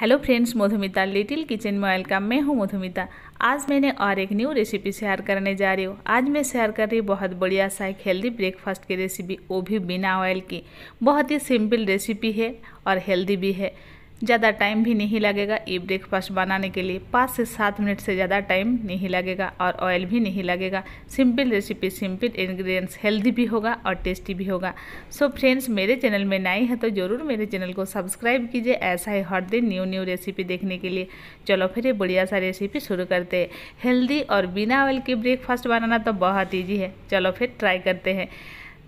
hello friends Madhumita little kitchen में welcome मैं हूँ मधुमिता आज मैंने और एक न्यू रेसिपी शेयर करने जा रही हूँ आज मैं शेयर कर रही बहुत बढ़िया सा एक हेल्दी ब्रेकफास्ट की रेसिपी वो भी बिना ऑयल की बहुत ही सिंपल रेसिपी है और हेल्दी भी है ज़्यादा टाइम भी नहीं लगेगा ये ब्रेकफास्ट बनाने के लिए पाँच से सात मिनट से ज़्यादा टाइम नहीं लगेगा और ऑयल भी नहीं लगेगा simple recipe simple ingredients healthy भी होगा और टेस्टी भी होगा सो so फ्रेंड्स मेरे चैनल में नए हैं तो ज़रूर मेरे चैनल को सब्सक्राइब कीजिए ऐसा ही हर दिन न्यू न्यू रेसिपी देखने के लिए चलो फिर ये बढ़िया सा रेसिपी शुरू करते हैं हेल्दी और बिना ऑयल के ब्रेकफास्ट बनाना तो बहुत ईजी है चलो फिर ट्राई करते हैं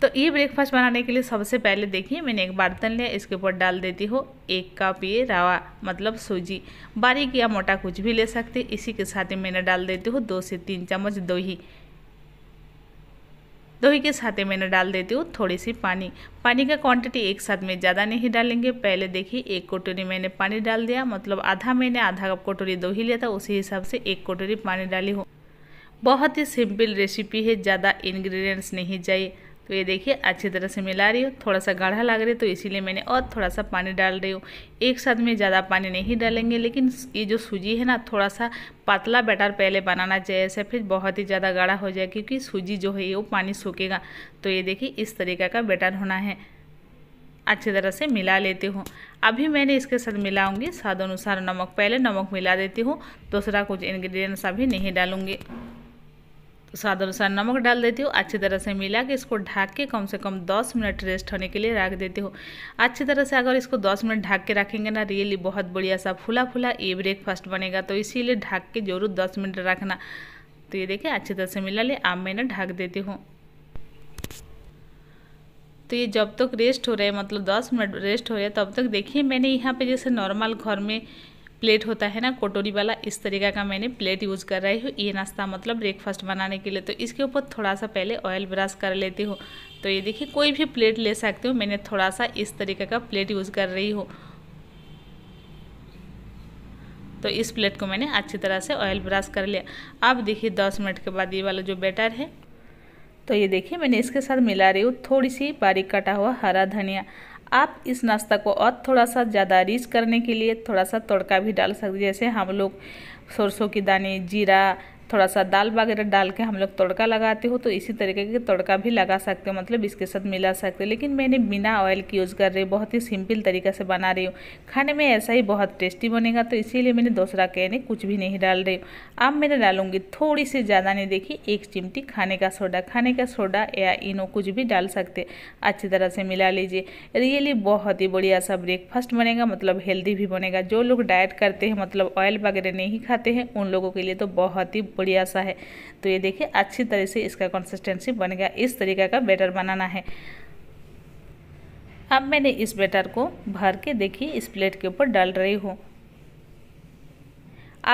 तो ये ब्रेकफास्ट बनाने के लिए सबसे पहले देखिए मैंने एक बर्तन लिया इसके ऊपर डाल देती हो एक कप ये रवा मतलब सूजी बारीक या मोटा कुछ भी ले सकते इसी के साथ ही मैंने डाल देती हूँ दो से तीन चम्मच दही दही के साथ ही मैंने डाल देती हूँ थोड़ी सी पानी पानी का क्वांटिटी एक साथ में ज़्यादा नहीं डालेंगे पहले देखिए एक कटोरी मैंने पानी डाल दिया मतलब आधा मैंने आधा कप कटोरी दही लिया था उसी हिसाब से एक कटोरी पानी डाली हूँ बहुत ही सिंपल रेसिपी है ज़्यादा इंग्रेडिएंट्स नहीं चाहिए तो ये देखिए अच्छी तरह से मिला रही हूँ थोड़ा सा गाढ़ा लग रहा है तो इसीलिए मैंने और थोड़ा सा पानी डाल रही हूँ एक साथ में ज़्यादा पानी नहीं डालेंगे लेकिन ये जो सूजी है ना थोड़ा सा पतला बैटर पहले बनाना चाहिए ऐसे फिर बहुत ही ज़्यादा गाढ़ा हो जाए क्योंकि सूजी जो है वो पानी सूखेगा तो ये देखिए इस तरीका का बैटर होना है अच्छी तरह से मिला लेती हूँ अभी मैंने इसके साथ मिलाऊंगी स्वाद अनुसार नमक पहले नमक मिला देती हूँ दूसरा कुछ इंग्रेडिएंट्स अभी नहीं डालूंगी स्वाद अनुसार नमक डाल देती हूँ अच्छी तरह से मिला के इसको ढाक के कम से कम 10 मिनट रेस्ट होने के लिए रख देती हूँ अच्छी तरह से अगर इसको 10 मिनट ढाक के रखेंगे ना रियली बहुत बढ़िया सा फूला फूला ये ब्रेकफास्ट बनेगा तो इसीलिए ढाक के जरूर दस मिनट रखना तो ये देखिए अच्छी तरह से मिला ले अब मैंने ढाक देती हूँ तो ये जब तक रेस्ट हो रहे है मतलब 10 मिनट रेस्ट हो रहे है तब तक देखिए मैंने यहाँ पे जैसे नॉर्मल घर में प्लेट होता है ना कटोरी वाला इस तरीका का मैंने प्लेट यूज़ कर रही हूँ ये नाश्ता मतलब ब्रेकफास्ट बनाने के लिए तो इसके ऊपर थोड़ा सा पहले ऑयल ब्रश कर लेती हूँ तो ये देखिए कोई भी प्लेट ले सकते हो मैंने थोड़ा सा इस तरीके का प्लेट यूज़ कर रही हूँ तो इस प्लेट को मैंने अच्छी तरह से ऑयल ब्रश कर लिया अब देखिए दस मिनट के बाद ये वाला जो बैटर है तो ये देखिए मैंने इसके साथ मिला रही हूँ थोड़ी सी बारीक कटा हुआ हरा धनिया आप इस नाश्ता को और थोड़ा सा ज़्यादा रिच करने के लिए थोड़ा सा तड़का भी डाल सकते जैसे हम लोग सरसों के दाने जीरा थोड़ा सा दाल वगैरह डाल के हम लोग तड़का लगाते हो तो इसी तरीके के तड़का भी लगा सकते हो मतलब इसके साथ मिला सकते हो लेकिन मैंने बिना ऑयल की यूज़ कर रही हूँ बहुत ही सिंपल तरीका से बना रही हूँ खाने में ऐसा ही बहुत टेस्टी बनेगा तो इसीलिए मैंने दूसरा कहने कुछ भी नहीं डाल रही हूँ अब मैंने डालूँगी थोड़ी सी ज़्यादा नहीं देखी एक चिमटी खाने का सोडा खाने का सोडा या इनो कुछ भी डाल सकते अच्छी तरह से मिला लीजिए रियली बहुत ही बढ़िया सा ब्रेकफास्ट बनेगा मतलब हेल्दी भी बनेगा जो लोग डाइट करते हैं मतलब ऑयल वगैरह नहीं खाते हैं उन लोगों के लिए तो बहुत ही बढ़िया सा है तो ये देखिए अच्छी तरह से इसका कंसिस्टेंसी बन गया इस तरीका का बैटर बनाना है अब मैंने इस बैटर को भर के देखिए इस प्लेट के ऊपर डाल रही हूँ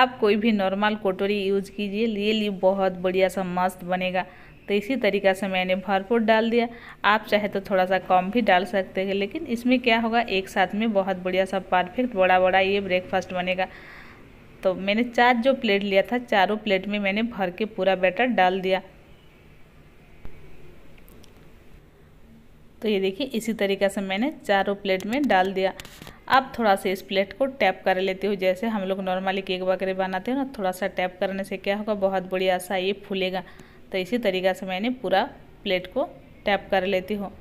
आप कोई भी नॉर्मल कोटोरी यूज कीजिए ले ली बहुत बढ़िया सा मस्त बनेगा तो इसी तरीका से मैंने भरपूर डाल दिया आप चाहे तो थोड़ा सा कम भी डाल सकते हैं लेकिन इसमें क्या होगा एक साथ में बहुत बढ़िया सा परफेक्ट बड़ा बड़ा ये ब्रेकफास्ट बनेगा तो मैंने चार जो प्लेट लिया था चारों प्लेट में मैंने भर के पूरा बैटर डाल दिया तो ये देखिए इसी तरीके से मैंने चारों प्लेट में डाल दिया अब थोड़ा सा इस प्लेट को टैप कर लेती हूँ जैसे हम लोग नॉर्मली केक वगैरह बनाते हैं ना थोड़ा सा टैप करने से क्या होगा बहुत बढ़िया सा ये फूलेगा तो इसी तरीके से मैंने पूरा प्लेट को टैप कर लेती हूँ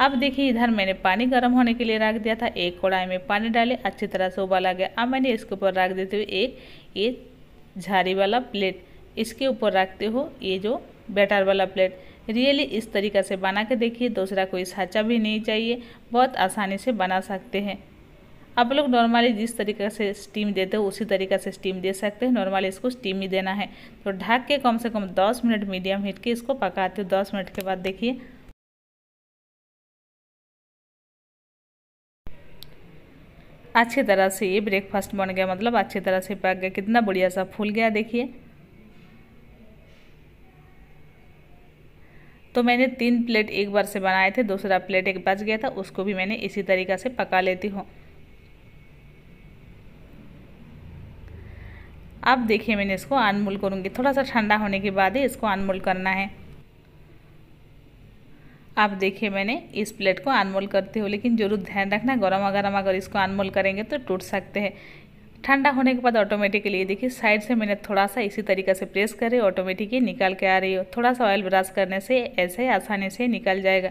अब देखिए इधर मैंने पानी गर्म होने के लिए रख दिया था एक कड़ाई में पानी डाले अच्छी तरह से उबाला गया अब मैंने इसके ऊपर रख देते हुए एक ये झारी वाला प्लेट इसके ऊपर रखते हो ये जो बैटर वाला प्लेट रियली इस तरीक़े से बना के देखिए दूसरा कोई साँचा भी नहीं चाहिए बहुत आसानी से बना सकते हैं आप लोग नॉर्मली जिस तरीके से स्टीम देते हो उसी तरीके से स्टीम दे सकते हैं नॉर्मली इसको स्टीम ही देना है तो ढक के कम से कम 10 मिनट मीडियम हीट के इसको पकाते हो 10 मिनट के बाद देखिए अच्छी तरह से ये ब्रेकफास्ट बन गया मतलब अच्छी तरह से पक गया कितना बढ़िया सा फूल गया देखिए तो मैंने तीन प्लेट एक बार से बनाए थे दूसरा प्लेट एक बच गया था उसको भी मैंने इसी तरीक़ा से पका लेती हूँ अब देखिए मैंने इसको अनमोल करूँगी थोड़ा सा ठंडा होने के बाद ही इसको अनमोल करना है आप देखिए मैंने इस प्लेट को अनमोल करते हो लेकिन ज़रूर ध्यान रखना गरम गर्म अगर इसको अनमोल करेंगे तो टूट सकते हैं ठंडा होने के बाद ऑटोमेटिकली देखिए साइड से मैंने थोड़ा सा इसी तरीके से प्रेस करे ऑटोमेटिकली निकाल के आ रही हो थोड़ा सा ऑयल ब्रश करने से ऐसे आसानी से निकल जाएगा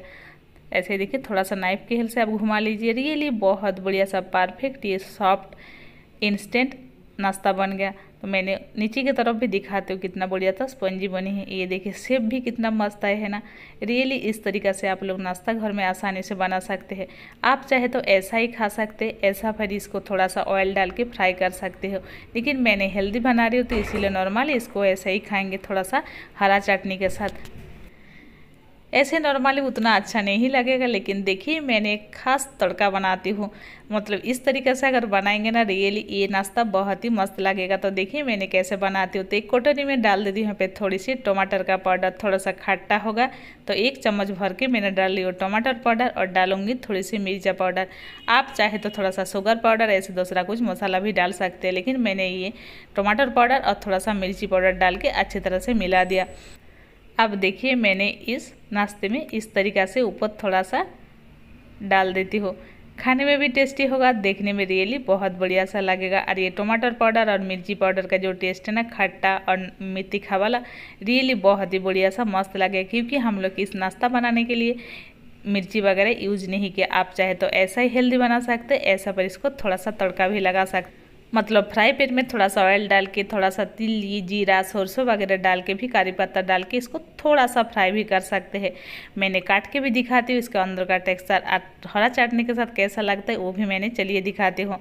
ऐसे देखिए थोड़ा सा नाइफ के हेल से आप घुमा लीजिए रियली बहुत बढ़िया सा परफेक्ट ये सॉफ्ट इंस्टेंट नाश्ता बन गया तो मैंने नीचे की तरफ भी दिखाते हो कितना बढ़िया था स्पंजी बनी है ये देखिए सेब भी कितना मस्त आए है ना रियली इस तरीका से आप लोग नाश्ता घर में आसानी से बना सकते हैं आप चाहे तो ऐसा ही खा सकते हैं ऐसा फिर इसको थोड़ा सा ऑयल डाल के फ्राई कर सकते हो लेकिन मैंने हेल्दी बना रही हूँ तो इसीलिए नॉर्मल इसको ऐसा ही खाएँगे थोड़ा सा हरा चटनी के साथ ऐसे नॉर्मली उतना अच्छा नहीं लगेगा लेकिन देखिए मैंने एक खास तड़का बनाती हूँ मतलब इस तरीके से अगर बनाएंगे ना रियली ये नाश्ता बहुत ही मस्त लगेगा तो देखिए मैंने कैसे बनाती हूँ तो एक कोटरी में डाल देती हूँ यहाँ पे थोड़ी सी टमाटर का पाउडर थोड़ा सा खट्टा होगा तो एक चम्मच भर के मैंने डाल ली टमाटर पाउडर और डालूंगी थोड़ी सी मिर्चा पाउडर आप चाहे तो थोड़ा सा शुगर पाउडर ऐसे दूसरा कुछ मसाला भी डाल सकते हैं लेकिन मैंने ये टमाटर पाउडर और थोड़ा सा मिर्ची पाउडर डाल के अच्छी तरह से मिला दिया अब देखिए मैंने इस नाश्ते में इस तरीका से ऊपर थोड़ा सा डाल देती हूँ खाने में भी टेस्टी होगा देखने में रियली बहुत बढ़िया सा लगेगा और ये टमाटर पाउडर और मिर्ची पाउडर का जो टेस्ट है ना खट्टा और खा वाला रियली बहुत ही बढ़िया सा मस्त लगेगा क्योंकि हम लोग इस नाश्ता बनाने के लिए मिर्ची वगैरह यूज नहीं किया आप चाहे तो ऐसा ही हेल्दी बना सकते ऐसा पर इसको थोड़ा सा तड़का भी लगा सकते मतलब फ्राई पैन में थोड़ा सा ऑयल डाल के थोड़ा सा तिली जीरा सरसों वगैरह डाल के भी कारी पत्ता डाल के इसको थोड़ा सा फ्राई भी कर सकते हैं मैंने काट के भी दिखाती हूँ इसका अंदर का टेक्सचर हरा चटनी के साथ कैसा लगता है वो भी मैंने चलिए दिखाती हूँ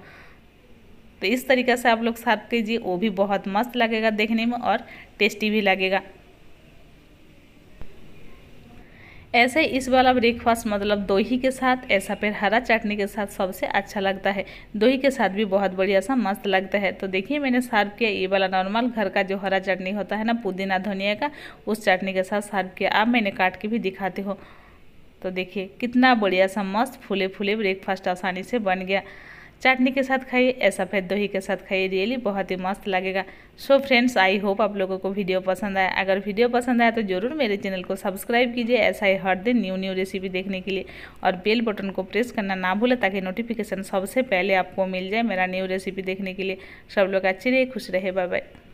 तो इस तरीके से आप लोग सर्व कीजिए वो भी बहुत मस्त लगेगा देखने में और टेस्टी भी लगेगा ऐसे इस वाला ब्रेकफास्ट मतलब दोही के साथ ऐसा फिर हरा चटनी के साथ सबसे अच्छा लगता है दोही के साथ भी बहुत बढ़िया सा मस्त लगता है तो देखिए मैंने सर्व किया ये वाला नॉर्मल घर का जो हरा चटनी होता है ना पुदीना धनिया का उस चटनी के साथ सर्व किया आप मैंने काट के भी दिखाती हूँ तो देखिए कितना बढ़िया सा मस्त फूले फूले ब्रेकफास्ट आसानी से बन गया चटनी के साथ खाइए या सफ़ेद दही के साथ खाइए रियली बहुत ही मस्त लगेगा सो फ्रेंड्स आई होप आप लोगों को वीडियो पसंद आया अगर वीडियो पसंद आया तो ज़रूर मेरे चैनल को सब्सक्राइब कीजिए ऐसा ही हर दिन न्यू न्यू रेसिपी देखने के लिए और बेल बटन को प्रेस करना ना भूले ताकि नोटिफिकेशन सबसे पहले आपको मिल जाए मेरा न्यू रेसिपी देखने के लिए सब लोग अच्छे रहे खुश रहे बाय बाय